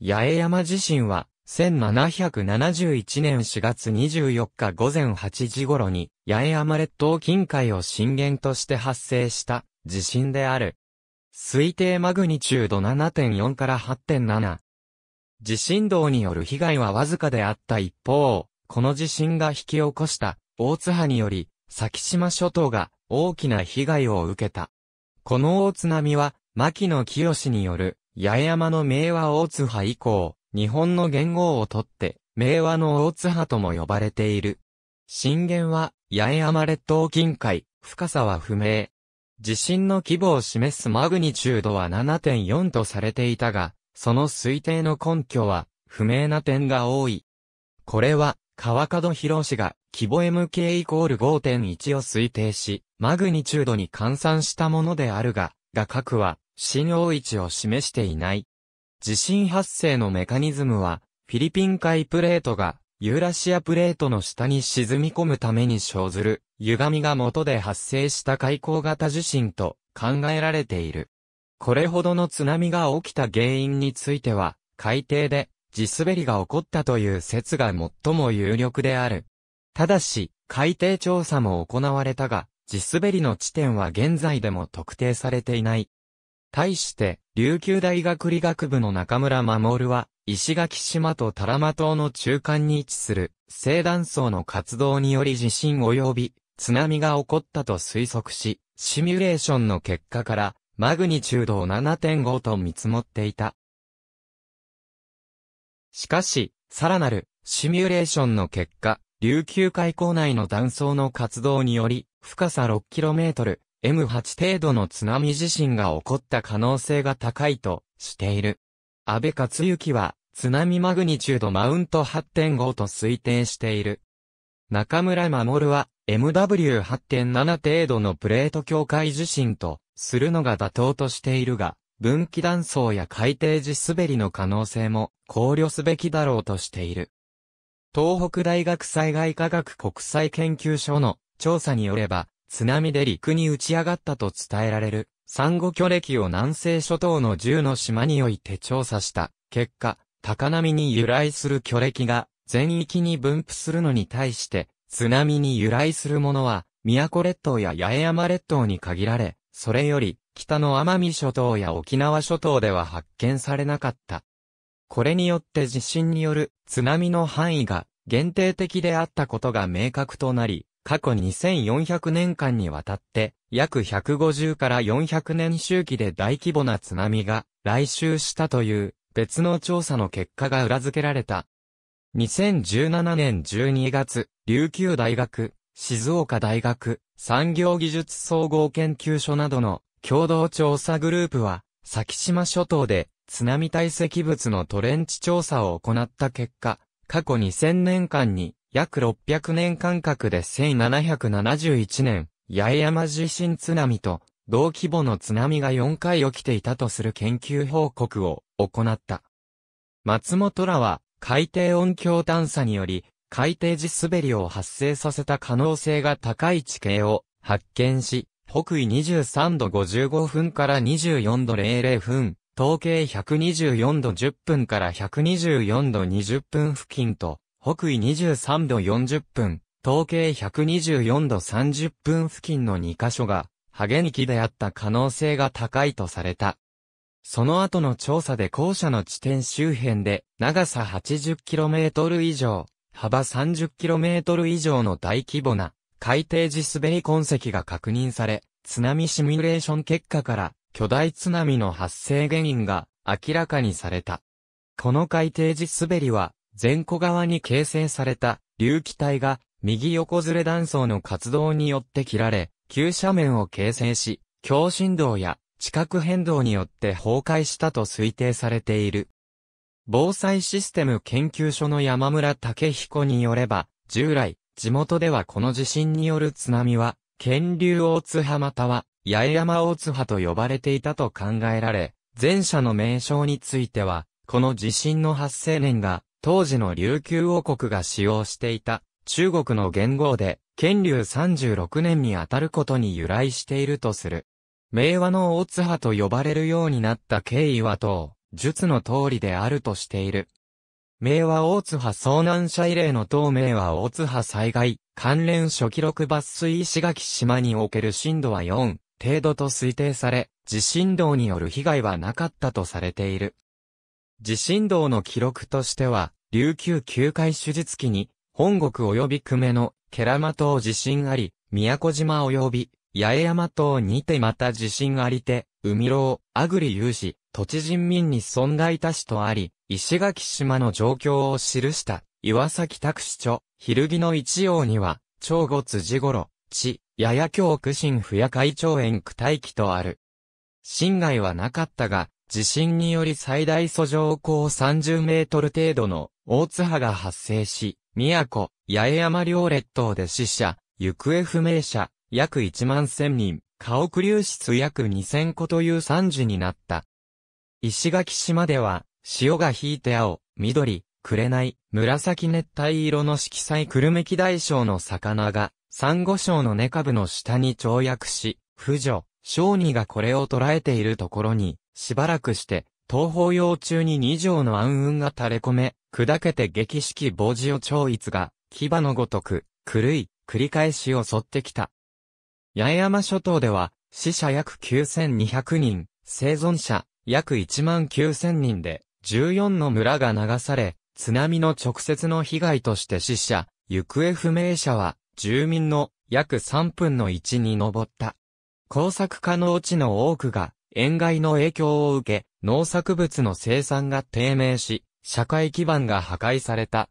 八重山地震は、1771年4月24日午前8時頃に、八重山列島近海を震源として発生した地震である。推定マグニチュード7.4から8.7。地震動による被害はわずかであった一方、この地震が引き起こした大津波により、先島諸島が大きな被害を受けた。この大津波は、牧野清による八重山の名和大津波以降、日本の元号をとって、名和の大津波とも呼ばれている。震源は、八重山列島近海、深さは不明。地震の規模を示すマグニチュードは7.4とされていたが、その推定の根拠は、不明な点が多い。これは、川角博氏が、規模 MK イコール5.1を推定し、マグニチュードに換算したものであるが、画角は、震央置を示していない。地震発生のメカニズムは、フィリピン海プレートがユーラシアプレートの下に沈み込むために生ずる歪みが元で発生した海溝型地震と考えられている。これほどの津波が起きた原因については、海底で地滑りが起こったという説が最も有力である。ただし、海底調査も行われたが、地滑りの地点は現在でも特定されていない。対して、琉球大学理学部の中村守は、石垣島と多良間島の中間に位置する、西断層の活動により地震及び、津波が起こったと推測し、シミュレーションの結果から、マグニチュードを7.5と見積もっていた。しかし、さらなる、シミュレーションの結果、琉球海溝内の断層の活動により、深さ 6km、M8 程度の津波地震が起こった可能性が高いとしている。安倍克幸は津波マグニチュードマウント8.5と推定している。中村守は MW8.7 程度のプレート境界地震とするのが妥当としているが、分岐断層や海底地滑りの可能性も考慮すべきだろうとしている。東北大学災害科学国際研究所の調査によれば、津波で陸に打ち上がったと伝えられる、サンゴ巨歴を南西諸島の10の島において調査した結果、高波に由来する巨歴が全域に分布するのに対して、津波に由来するものは、宮古列島や八重山列島に限られ、それより、北の奄美諸島や沖縄諸島では発見されなかった。これによって地震による津波の範囲が限定的であったことが明確となり、過去2400年間にわたって、約150から400年周期で大規模な津波が来襲したという別の調査の結果が裏付けられた。2017年12月、琉球大学、静岡大学、産業技術総合研究所などの共同調査グループは、先島諸島で津波堆積物のトレンチ調査を行った結果、過去2000年間に約600年間隔で1771年、八重山地震津波と同規模の津波が4回起きていたとする研究報告を行った。松本らは海底音響探査により海底地滑りを発生させた可能性が高い地形を発見し、北緯23度55分から24度00分、統計124度10分から124度20分付近と、北緯23度40分、東経124度30分付近の2カ所が、ハゲニキであった可能性が高いとされた。その後の調査で校舎の地点周辺で、長さ 80km 以上、幅 30km 以上の大規模な、海底地滑り痕跡が確認され、津波シミュレーション結果から、巨大津波の発生原因が明らかにされた。この海底地滑りは、前後側に形成された隆起体が右横ずれ断層の活動によって切られ、急斜面を形成し、強振動や地殻変動によって崩壊したと推定されている。防災システム研究所の山村武彦によれば、従来、地元ではこの地震による津波は、県流大津波または、八重山大津波と呼ばれていたと考えられ、前者の名称については、この地震の発生年が、当時の琉球王国が使用していた中国の元号で、建立36年にあたることに由来しているとする。明和の大津派と呼ばれるようになった経緯は等、術の通りであるとしている。明和大津派遭難者慰霊の当名和大津派災害、関連初記録抜粋石垣島における震度は4程度と推定され、地震動による被害はなかったとされている。地震動の記録としては、琉球球海手術期に、本国及び久米の、ケラマ島地震あり、宮古島及び、八重山島にてまた地震ありて、海老、アグリ有志、土地人民に損害多しとあり、石垣島の状況を記した、岩崎拓司著、昼木の一葉には、長後辻頃、地、やや京苦心不夜会長園区待機とある。侵害はなかったが、地震により最大訴状高30メートル程度の大津波が発生し、宮古、八重山両列島で死者、行方不明者、約1万1000人、家屋流出約2000個という惨事になった。石垣島では、潮が引いて青、緑、紅、紫熱帯色の色彩くるめき大小の魚が、サンゴ礁の根株の下に跳躍し、婦女、小児がこれを捉えているところに、しばらくして、東方洋中に二条の暗雲が垂れ込め、砕けて激式防棒を超逸が、牙のごとく、狂い、繰り返し襲ってきた。八重山諸島では、死者約9200人、生存者約1万9000人で、14の村が流され、津波の直接の被害として死者、行方不明者は、住民の約3分の1に上った。工作可能地の多くが、塩害の影響を受け、農作物の生産が低迷し、社会基盤が破壊された。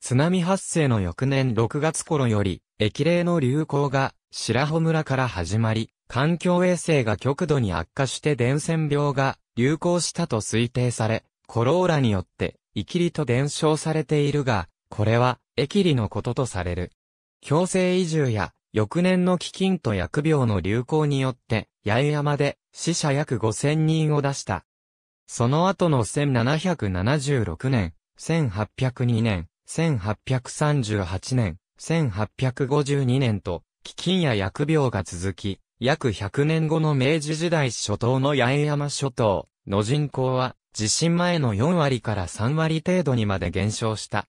津波発生の翌年6月頃より、駅霊の流行が白穂村から始まり、環境衛生が極度に悪化して伝染病が流行したと推定され、コローラによって、イキリと伝承されているが、これは、エキリのこととされる。強制移住や、翌年の飢饉と薬病の流行によって、八重山で死者約5000人を出した。その後の1776年、1802年、1838年、1852年と、飢饉や薬病が続き、約100年後の明治時代初頭の八重山諸島の人口は、地震前の4割から3割程度にまで減少した。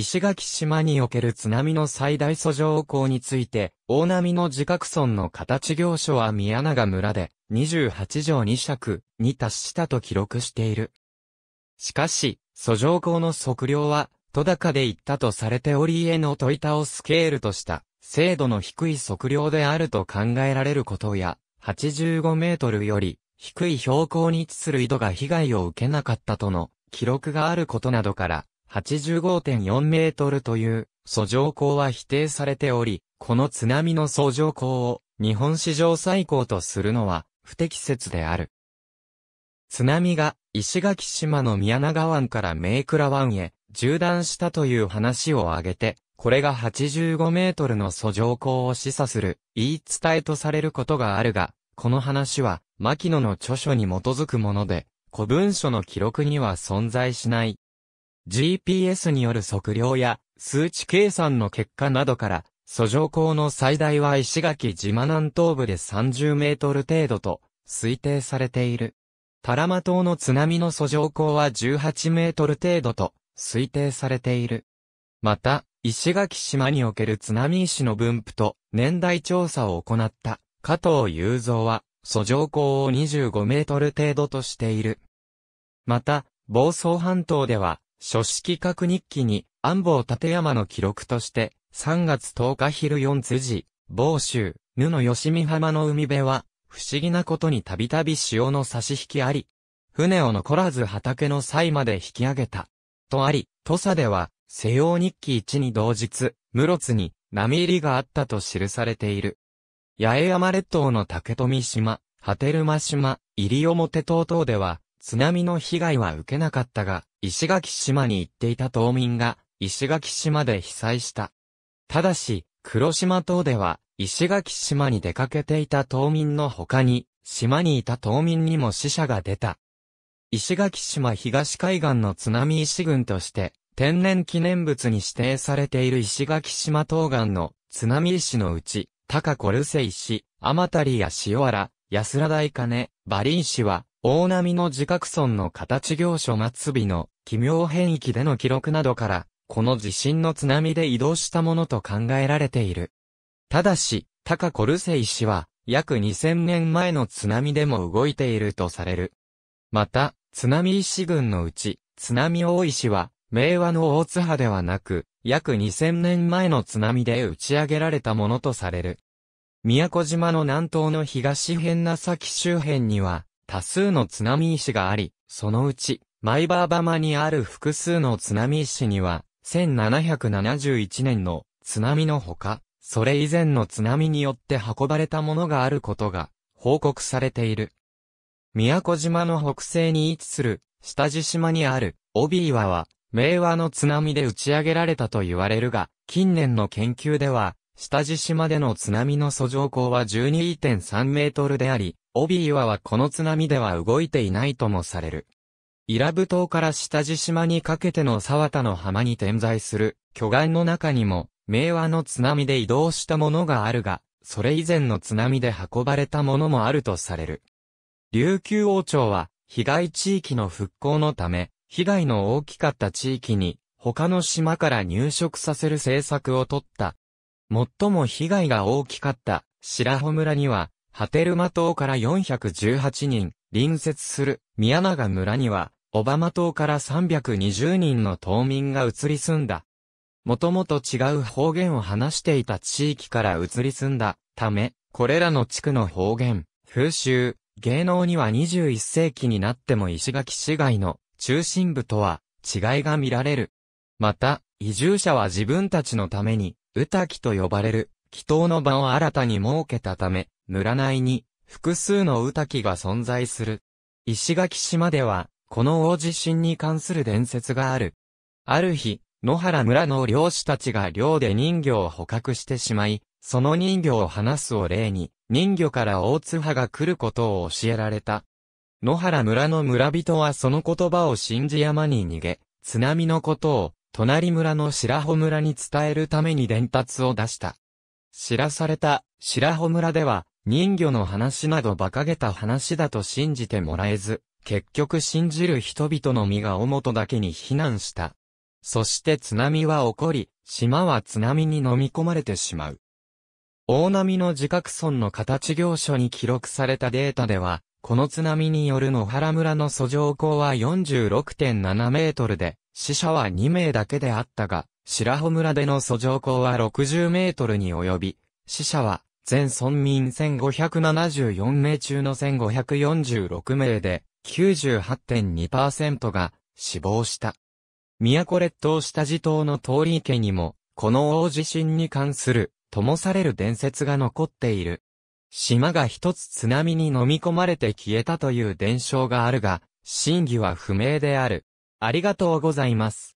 石垣島における津波の最大訴状校について、大波の自覚村の形業所は宮永村で28条2尺に達したと記録している。しかし、訴状校の測量は、戸高で行ったとされており家の問いをスケールとした、精度の低い測量であると考えられることや、85メートルより低い標高に位置する井戸が被害を受けなかったとの記録があることなどから、85.4メートルという訴状港は否定されており、この津波の訴状港を日本史上最高とするのは不適切である。津波が石垣島の宮長湾から名倉湾へ縦断したという話を挙げて、これが85メートルの訴状港を示唆する言い伝えとされることがあるが、この話は牧野の著書に基づくもので、古文書の記録には存在しない。GPS による測量や数値計算の結果などから、蘇上港の最大は石垣島南東部で30メートル程度と推定されている。タラマ島の津波の蘇上港は18メートル程度と推定されている。また、石垣島における津波石の分布と年代調査を行った加藤雄三は蘇上港を25メートル程度としている。また、房総半島では書式各日記に、安房立山の記録として、3月10日昼四辻、某州、布の吉見浜の海辺は、不思議なことにたびたび潮の差し引きあり、船を残らず畑の際まで引き上げた。とあり、土佐では、西洋日記一に同日、室津に波入りがあったと記されている。八重山列島の竹富島、波照間島、西表島等では、津波の被害は受けなかったが、石垣島に行っていた島民が、石垣島で被災した。ただし、黒島島では、石垣島に出かけていた島民の他に、島にいた島民にも死者が出た。石垣島東海岸の津波石群として、天然記念物に指定されている石垣島東岸の津波石のうち、高コルセ石、アマタリや塩原、安良大金、バリン石は、大波の自覚村の形行書末尾の奇妙変域での記録などから、この地震の津波で移動したものと考えられている。ただし、高コルセイ氏は、約2000年前の津波でも動いているとされる。また、津波石群のうち、津波大石は、明和の大津波ではなく、約2000年前の津波で打ち上げられたものとされる。宮古島の南東の東辺那崎周辺には、多数の津波石があり、そのうち、マイバーバマにある複数の津波石には、1771年の津波のほか、それ以前の津波によって運ばれたものがあることが報告されている。宮古島の北西に位置する下地島にあるオビ岩は、明和の津波で打ち上げられたと言われるが、近年の研究では、下地島での津波の素状高は12.3メートルであり、帯岩はこの津波では動いていないともされる。伊良部島から下地島にかけての沢田の浜に点在する巨岩の中にも、明和の津波で移動したものがあるが、それ以前の津波で運ばれたものもあるとされる。琉球王朝は、被害地域の復興のため、被害の大きかった地域に、他の島から入植させる政策をとった。最も被害が大きかった白穂村には、波照間島から418人、隣接する宮永村には、オバマ島から320人の島民が移り住んだ。もともと違う方言を話していた地域から移り住んだため、これらの地区の方言、風習、芸能には21世紀になっても石垣市街の中心部とは違いが見られる。また、移住者は自分たちのために、歌木と呼ばれる、祈祷の場を新たに設けたため、村内に複数の宇滝が存在する。石垣島では、この大地震に関する伝説がある。ある日、野原村の漁師たちが漁で人魚を捕獲してしまい、その人魚を放すを例に、人魚から大津波が来ることを教えられた。野原村の村人はその言葉を信じ山に逃げ、津波のことを、隣村の白穂村に伝えるために伝達を出した。知らされた白穂村では、人魚の話など馬鹿げた話だと信じてもらえず、結局信じる人々の身が尾だけに避難した。そして津波は起こり、島は津波に飲み込まれてしまう。大波の自覚村の形業所に記録されたデータでは、この津波による野原村の遡上高は46.7メートルで、死者は2名だけであったが、白穂村での遡上高は60メートルに及び、死者は全村民1574名中の1546名で、98.2%が死亡した。都列島下地島の通り池にも、この大地震に関する、ともされる伝説が残っている。島が一つ津波に飲み込まれて消えたという伝承があるが、真偽は不明である。ありがとうございます。